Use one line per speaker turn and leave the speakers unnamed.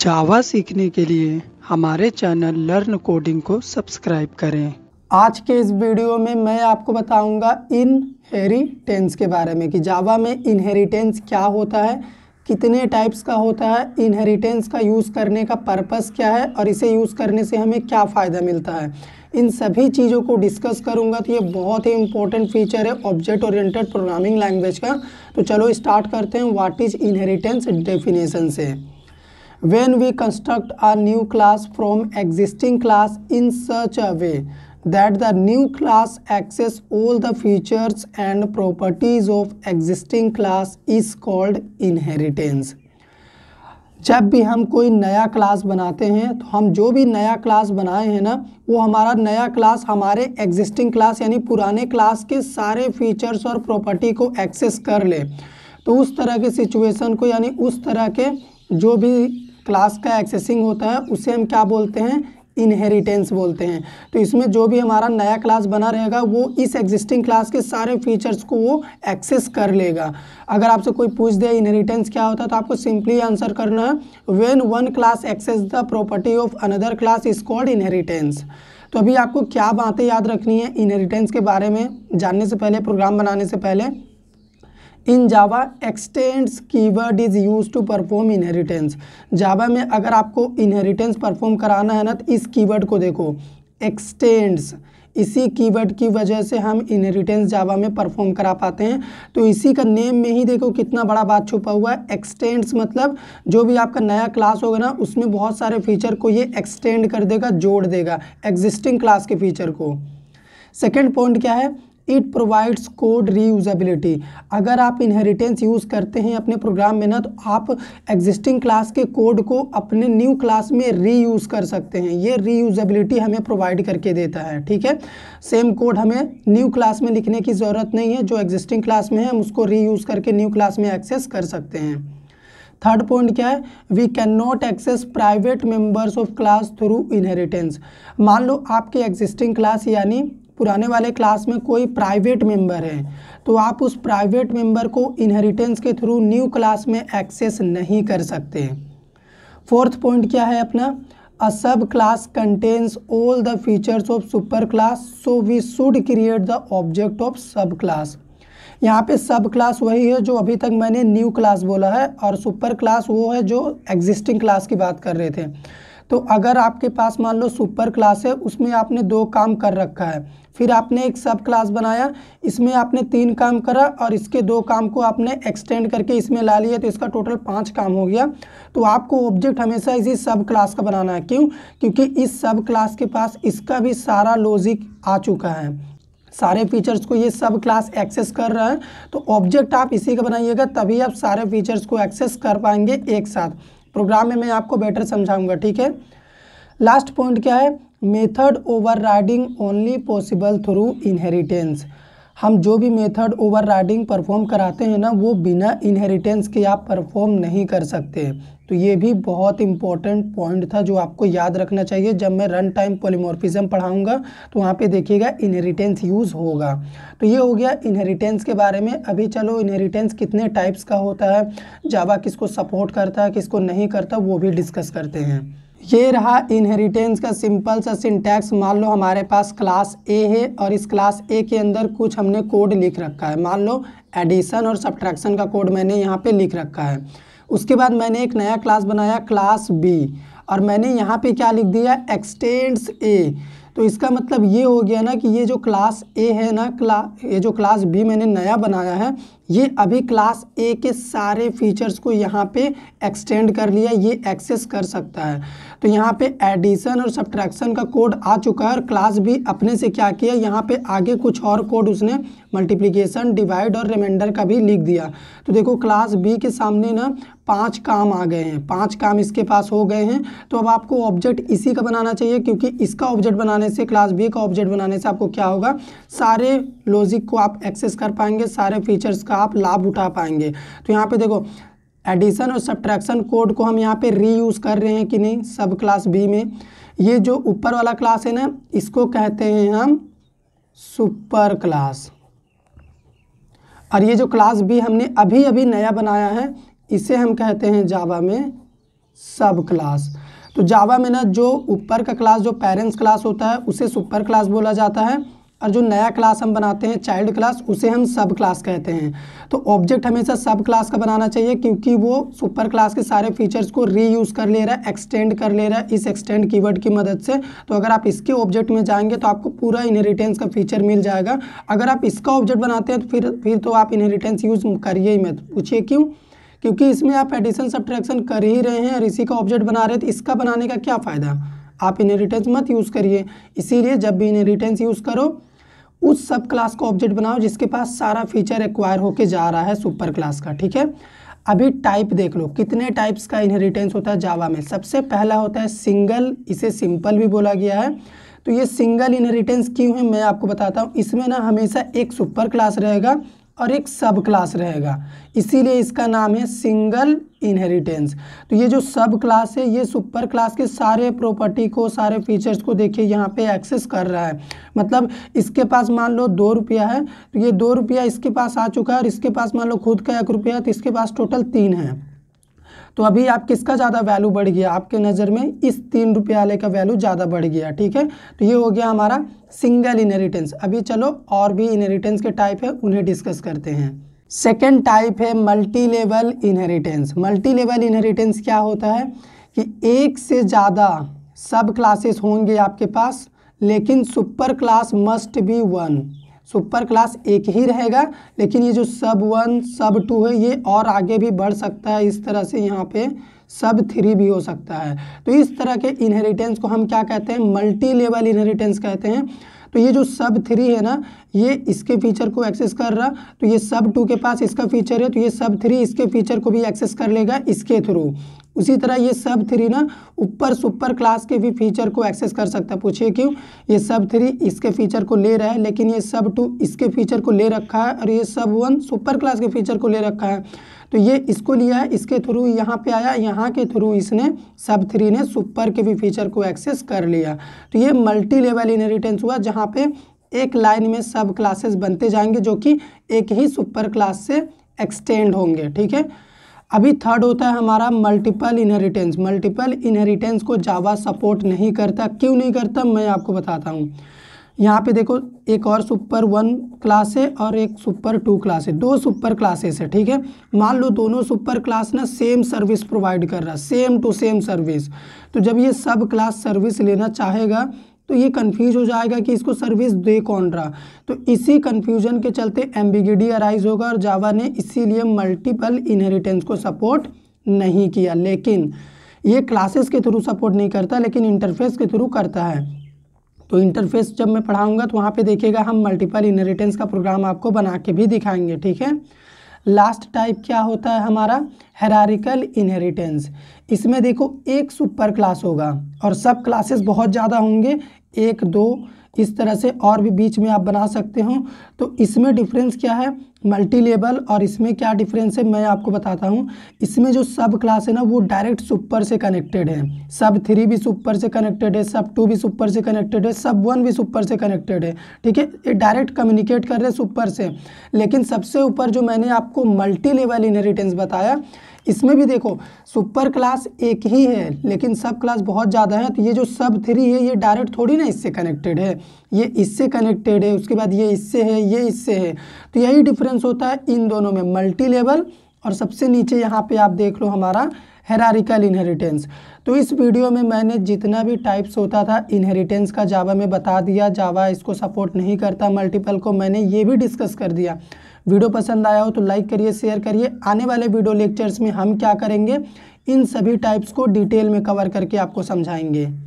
जावा सीखने के लिए हमारे चैनल लर्न कोडिंग को सब्सक्राइब करें आज के इस वीडियो में मैं आपको बताऊंगा इनहेरिटेंस के बारे में कि जावा में इनहेरिटेंस क्या होता है कितने टाइप्स का होता है इनहेरिटेंस का यूज़ करने का पर्पस क्या है और इसे यूज़ करने से हमें क्या फ़ायदा मिलता है इन सभी चीज़ों को डिस्कस करूंगा तो ये बहुत ही इंपॉर्टेंट फीचर है ऑब्जेक्ट ओरिएंटेड प्रोग्रामिंग लैंग्वेज का तो चलो स्टार्ट करते हैं व्हाट इज़ इनहेरिटेंस डेफिनेशन से when we construct a new class from existing class in such a way that the new class access all the features and properties of existing class is called inheritance जब भी हम कोई नया class बनाते हैं तो हम जो भी नया क्लास बनाए हैं ना वो हमारा नया क्लास हमारे एग्जिस्टिंग क्लास यानी पुराने क्लास के सारे फीचर्स और प्रॉपर्टी को एक्सेस कर ले तो उस तरह के सिचुएशन को यानी उस तरह के जो भी क्लास का एक्सेसिंग होता है उसे हम क्या बोलते हैं इनहेरिटेंस बोलते हैं तो इसमें जो भी हमारा नया क्लास बना रहेगा वो इस एग्जिस्टिंग क्लास के सारे फीचर्स को वो एक्सेस कर लेगा अगर आपसे कोई पूछ दे इनहेरिटेंस क्या होता है तो आपको सिंपली आंसर करना है when one class access the property of another class is called inheritance तो अभी आपको क्या बातें याद रखनी है इनहेरिटेंस के बारे में जानने से पहले प्रोग्राम बनाने से पहले in Java extends keyword is use to perform inheritance Java में अगर आपको इनहेरिटेंस परफॉर्म कराना है ना तो इस कीवर्ड को देखो एक्सटेंड्स इसी कीवर्ड की वजह से हम इनहेरिटेंस जावा में परफॉर्म करा पाते हैं तो इसी का नेम में ही देखो कितना बड़ा बात छुपा हुआ है एक्सटेंड्स मतलब जो भी आपका नया क्लास होगा ना उसमें बहुत सारे फीचर को ये एक्सटेंड कर देगा जोड़ देगा एग्जिस्टिंग क्लास के फीचर को सेकेंड पॉइंट क्या है इट प्रोवाइड्स कोड रीयूज़ेबिलिटी अगर आप इनहेरिटेंस यूज़ करते हैं अपने प्रोग्राम में ना तो आप एग्जिस्टिंग क्लास के कोड को अपने न्यू क्लास में रीयूज़ कर सकते हैं ये रीयूज़ेबिलिटी हमें प्रोवाइड करके देता है ठीक है सेम कोड हमें न्यू क्लास में लिखने की ज़रूरत नहीं है जो एग्जिस्टिंग क्लास में है हम उसको रीयूज़ करके न्यू क्लास में एक्सेस कर सकते हैं थर्ड पॉइंट क्या है we can not access private members of class through inheritance मान लो आपके एग्जिस्टिंग क्लास यानी पुराने वाले क्लास में कोई प्राइवेट मेंबर है तो आप उस प्राइवेट मेंबर को इनहेरिटेंस के थ्रू न्यू क्लास में एक्सेस नहीं कर सकते फोर्थ पॉइंट क्या है अपना uh sub class contains all the features of super class so we should create the object of sub class यहाँ पे सब क्लास वही है जो अभी तक मैंने न्यू क्लास बोला है और सुपर क्लास वो है जो एग्जिस्टिंग क्लास की बात कर रहे थे तो अगर आपके पास मान लो सुपर क्लास है उसमें आपने दो काम कर रखा है फिर आपने एक सब क्लास बनाया इसमें आपने तीन काम करा और इसके दो काम को आपने एक्सटेंड करके इसमें ला लिया तो इसका टोटल पाँच काम हो गया तो आपको ऑब्जेक्ट हमेशा इसी सब क्लास का बनाना है क्यों क्योंकि इस सब क्लास के पास इसका भी सारा लॉजिक आ चुका है सारे फीचर्स को ये सब क्लास एक्सेस कर रहा है तो ऑब्जेक्ट आप इसी का बनाइएगा तभी आप सारे फीचर्स को एक्सेस कर पाएंगे एक साथ प्रोग्राम में मैं आपको बेटर समझाऊंगा ठीक है लास्ट पॉइंट क्या है method over only possible through inheritance हम जो भी मेथड ओवरराइडिंग परफॉर्म कराते हैं ना वो बिना इनहेरिटेंस के आप परफॉर्म नहीं कर सकते तो ये भी बहुत इंपॉर्टेंट पॉइंट था जो आपको याद रखना चाहिए जब मैं रन टाइम पोलीमोर्फिज्म पढ़ाऊंगा तो वहाँ पे देखिएगा इनहेरिटेंस यूज़ होगा तो ये हो गया इनहेरिटेंस के बारे में अभी चलो इनहेरिटेंस कितने टाइप्स का होता है जावा किसको सपोर्ट करता है किसको नहीं करता वो भी डिस्कस करते हैं ये रहा इनहेरिटेंस का सिंपल सा सिंटैक्स मान लो हमारे पास क्लास ए है और इस क्लास ए के अंदर कुछ हमने कोड लिख रखा है मान लो एडिशन और सब्ट्रैक्शन का कोड मैंने यहाँ पे लिख रखा है उसके बाद मैंने एक नया क्लास बनाया क्लास बी और मैंने यहाँ पे क्या लिख दिया एक्सटेंड्स ए तो इसका मतलब ये हो गया ना कि ये जो क्लास ए है ना क्ला ये जो क्लास बी मैंने नया बनाया है ये अभी क्लास ए के सारे फीचर्स को यहाँ पे एक्सटेंड कर लिया ये एक्सेस कर सकता है तो यहाँ पे एडिशन और सब्ट्रैक्शन का कोड आ चुका है और क्लास भी अपने से क्या किया यहाँ पे आगे कुछ और कोड उसने मल्टीप्लिकेशन डिवाइड और रिमाइंडर का भी लिख दिया तो देखो क्लास बी के सामने ना पांच काम आ गए हैं पांच काम इसके पास हो गए हैं तो अब आपको ऑब्जेक्ट इसी का बनाना चाहिए क्योंकि इसका ऑब्जेक्ट बनाने से क्लास बी का ऑब्जेक्ट बनाने से आपको क्या होगा सारे लॉजिक को आप एक्सेस कर पाएंगे सारे फीचर्स का आप लाभ उठा पाएंगे तो यहाँ पे देखो एडिशन और सब्ट्रैक्शन कोड को हम यहाँ पे रीयूज़ कर रहे हैं कि नहीं सब क्लास बी में ये जो ऊपर वाला क्लास है ना इसको कहते हैं हम सुपर क्लास और ये जो क्लास बी हमने अभी अभी नया बनाया है इसे हम कहते हैं जावा में सब क्लास तो जावा में ना जो ऊपर का क्लास जो पेरेंट्स क्लास होता है उसे सुपर क्लास बोला जाता है और जो नया क्लास हम बनाते हैं चाइल्ड क्लास उसे हम सब क्लास कहते हैं तो ऑब्जेक्ट हमेशा सब क्लास का बनाना चाहिए क्योंकि वो सुपर क्लास के सारे फीचर्स को रीयूज़ कर ले रहा है एक्सटेंड कर ले रहा है इस एक्सटेंड कीवर्ड की मदद से तो अगर आप इसके ऑब्जेक्ट में जाएंगे तो आपको पूरा इनहेरिटेंस का फीचर मिल जाएगा अगर आप इसका ऑब्जेक्ट बनाते हैं तो फिर फिर तो आप इनहेरिटेंस यूज़ करिए ही मत पूछिए क्यों क्योंकि इसमें आप एडिशन सब्ट्रैक्शन कर ही रहे हैं और इसी का ऑब्जेक्ट बना रहे हैं तो इसका बनाने का क्या फ़ायदा आप इनहेरिटेंस मत यूज़ करिए इसीलिए जब भी इनहेरिटेंस यूज़ करो उस सब क्लास का ऑब्जेक्ट बनाओ जिसके पास सारा फीचर एक्वायर होके जा रहा है सुपर क्लास का ठीक है अभी टाइप देख लो कितने टाइप्स का इनहेरिटेंस होता है जावा में सबसे पहला होता है सिंगल इसे सिंपल भी बोला गया है तो ये सिंगल इनहेरिटेंस क्यों है मैं आपको बताता हूँ इसमें ना हमेशा एक सुपर क्लास रहेगा और एक सब क्लास रहेगा इसीलिए इसका नाम है सिंगल इनहेरिटेंस तो ये जो सब क्लास है ये सुपर क्लास के सारे प्रॉपर्टी को सारे फीचर्स को देखिए यहाँ पे एक्सेस कर रहा है मतलब इसके पास मान लो दो रुपया है तो ये दो रुपया इसके पास आ चुका है और इसके पास मान लो खुद का एक रुपया है तो इसके पास टोटल तीन है तो अभी आप किसका ज़्यादा वैल्यू बढ़ गया आपके नज़र में इस तीन रुपये वाले का वैल्यू ज़्यादा बढ़ गया ठीक है तो ये हो गया हमारा सिंगल इनहेरिटेंस अभी चलो और भी इनहेरिटेंस के टाइप है उन्हें डिस्कस करते हैं सेकेंड टाइप है multi level inheritance multi level inheritance क्या होता है कि एक से ज़्यादा सब क्लासेस होंगे आपके पास लेकिन super class must be one super class एक ही रहेगा लेकिन ये जो सब वन सब टू है ये और आगे भी बढ़ सकता है इस तरह से यहाँ पे सब थ्री भी हो सकता है तो इस तरह के इनहेरिटेंस को हम क्या कहते हैं मल्टी लेवल इनहेरिटेंस कहते हैं तो ये जो सब थ्री है ना ये इसके फीचर को एक्सेस कर रहा तो ये सब टू के पास इसका फीचर है तो ये सब थ्री इसके फीचर को भी एक्सेस कर लेगा इसके थ्रू उसी तरह ये सब थ्री ना ऊपर सुपर क्लास के भी फीचर को एक्सेस कर सकता है पूछिए क्यों ये सब थ्री इसके फीचर को ले रहा है लेकिन ये सब टू इसके फीचर को ले रखा है और ये सब वन सुपर क्लास के फीचर को ले रखा है तो ये इसको लिया है इसके थ्रू यहाँ पे आया यहाँ के थ्रू इसने सब थ्री ने सुपर के भी फीचर को एक्सेस कर लिया तो ये मल्टी लेवल इनहेरिटेंस हुआ जहाँ पे एक लाइन में सब क्लासेस बनते जाएंगे जो कि एक ही सुपर क्लास से एक्सटेंड होंगे ठीक है अभी थर्ड होता है हमारा मल्टीपल इनहेरिटेंस मल्टीपल इनहेरिटेंस को जावा सपोर्ट नहीं करता क्यों नहीं करता मैं आपको बताता हूँ यहाँ पे देखो एक और सुपर वन क्लास है और एक सुपर टू क्लास है दो सुपर क्लासेस है ठीक है मान लो दोनों सुपर क्लास ना सेम सर्विस प्रोवाइड कर रहा सेम टू सेम सर्विस तो जब ये सब क्लास सर्विस लेना चाहेगा तो ये कन्फ्यूज हो जाएगा कि इसको सर्विस दे कौन रहा तो इसी कन्फ्यूजन के चलते एम्बिगिडी अराइज होगा और जावा ने इसीलिए मल्टीपल इनहेरिटेंस को सपोर्ट नहीं किया लेकिन ये क्लासेस के थ्रू सपोर्ट नहीं करता लेकिन इंटरफेस के थ्रू करता है तो इंटरफेस जब मैं पढ़ाऊंगा तो वहाँ पे देखिएगा हम मल्टीपल इनहेरिटेंस का प्रोग्राम आपको बना के भी दिखाएंगे ठीक है लास्ट टाइप क्या होता है हमारा हेरारिकल इनहेरिटेंस इसमें देखो एक सुपर क्लास होगा और सब क्लासेस बहुत ज़्यादा होंगे एक दो इस तरह से और भी बीच में आप बना सकते हो तो इसमें डिफरेंस क्या है मल्टी लेवल और इसमें क्या डिफरेंस है मैं आपको बताता हूँ इसमें जो सब क्लास है ना वो डायरेक्ट सुपर से कनेक्टेड है सब थ्री भी सुपर से कनेक्टेड है सब टू भी सुपर से कनेक्टेड है सब वन भी सुपर से कनेक्टेड है ठीक है ये डायरेक्ट कम्युनिकेट कर रहे हैं सुपर से लेकिन सबसे ऊपर जो मैंने आपको मल्टी लेवल इनहेरिटेंस बताया इसमें भी देखो सुपर क्लास एक ही है लेकिन सब क्लास बहुत ज़्यादा है तो ये जो सब थ्री है ये डायरेक्ट थोड़ी ना इससे कनेक्टेड है ये इससे कनेक्टेड है उसके बाद ये इससे है ये इससे है तो यही डिफरेंस होता है इन दोनों में मल्टी लेवल और सबसे नीचे यहाँ पर आप देख लो हमारा हेरारिकल इन्हेरिटेंस तो इस वीडियो में मैंने जितना भी टाइप्स होता था इन्हेरिटेंस का जावा में बता दिया जावा इसको सपोर्ट नहीं करता मल्टीपल को मैंने ये भी डिस्कस कर दिया वीडियो पसंद आया हो तो लाइक करिए शेयर करिए आने वाले वीडियो लेक्चर्स में हम क्या करेंगे इन सभी टाइप्स को डिटेल में कवर करके आपको समझाएंगे